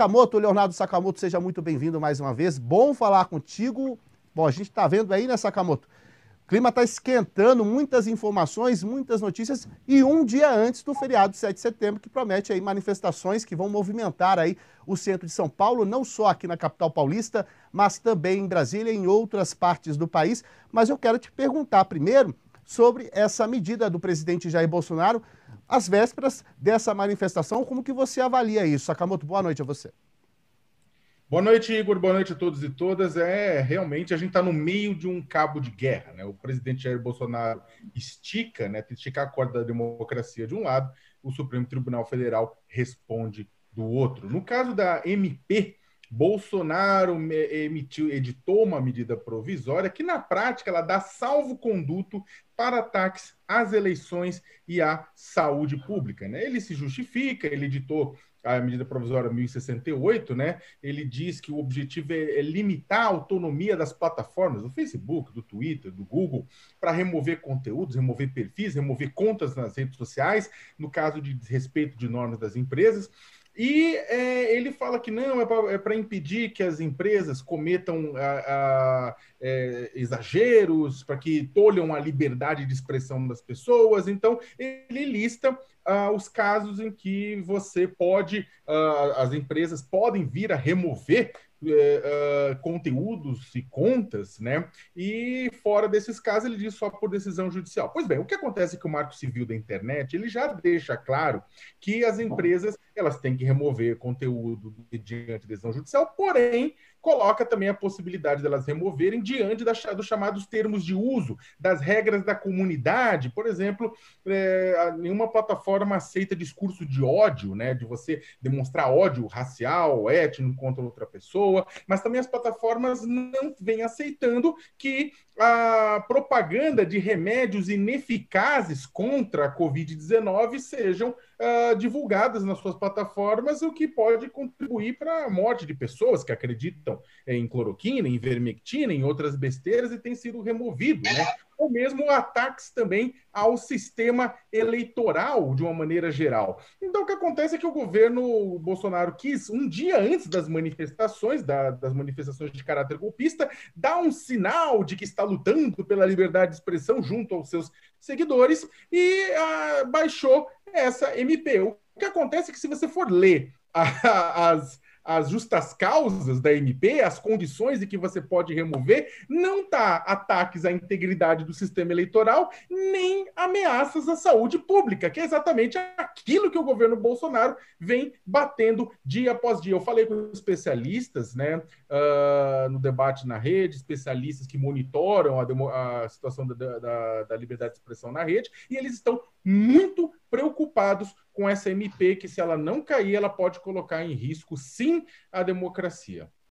Sakamoto, Leonardo Sakamoto, seja muito bem-vindo mais uma vez. Bom falar contigo. Bom, a gente está vendo aí, né, Sakamoto? O clima está esquentando, muitas informações, muitas notícias e um dia antes do feriado de 7 de setembro, que promete aí manifestações que vão movimentar aí o centro de São Paulo, não só aqui na capital paulista, mas também em Brasília e em outras partes do país. Mas eu quero te perguntar primeiro sobre essa medida do presidente Jair Bolsonaro às vésperas dessa manifestação. Como que você avalia isso? Sakamoto, boa noite a você. Boa noite, Igor. Boa noite a todos e todas. É realmente a gente está no meio de um cabo de guerra, né? O presidente Jair Bolsonaro estica, né? Estica a corda da democracia de um lado, o Supremo Tribunal Federal responde do outro. No caso da MP, Bolsonaro emitiu, editou uma medida provisória que, na prática, ela dá salvo-conduto para ataques às eleições e à saúde pública. Né? Ele se justifica, ele editou a medida provisória 1068, né? Ele diz que o objetivo é, é, limitar a autonomia das plataformas, do Facebook, do Twitter, do Google, para remover conteúdos, remover perfis, remover contas nas redes sociais, no caso de desrespeito de normas das empresas. E é, ele fala que não, é para é impedir que as empresas cometam a, a, é, exageros, para que tolham a liberdade de expressão das pessoas. Então, ele lista ah, os casos em que você pode, ah, as empresas podem vir a remover uh, conteúdos e contas, né? E fora desses casos, ele diz só por decisão judicial. Pois bem, o que acontece é que o Marco Civil da Internet ele já deixa claro que as empresas elas têm que remover conteúdo diante de decisão judicial, porém coloca também a possibilidade delas de removerem diante da, dos chamados termos de uso, das regras da comunidade. Por exemplo, é, nenhuma plataforma aceita discurso de ódio, né? De você demonstrar ódio racial, étnico contra outra pessoa boa, mas também as plataformas não vêm aceitando que a propaganda de remédios ineficazes contra a Covid-19 sejam uh, divulgadas nas suas plataformas, o que pode contribuir para a morte de pessoas que acreditam em cloroquina, em vermectina, em outras besteiras e tem sido removido, né? ou mesmo ataques também ao sistema eleitoral de uma maneira geral. Então, o que acontece é que o governo Bolsonaro quis, um dia antes das manifestações, da, das manifestações de caráter golpista, dar um sinal de que está lutando pela liberdade de expressão junto aos seus seguidores e ah, baixou essa MP. O que acontece é que, se você for ler as as justas causas da MP, as condições de que você pode remover, não tá ataques à integridade do sistema eleitoral, nem ameaças à saúde pública, que é exatamente aquilo que o governo Bolsonaro vem batendo dia após dia. Eu falei com especialistas, né, uh, no debate na rede, especialistas que monitoram a, a situação da, da, da liberdade de expressão na rede, e eles estão muito preocupados com essa MP, que se ela não cair, ela pode colocar em risco, sim, a democracia.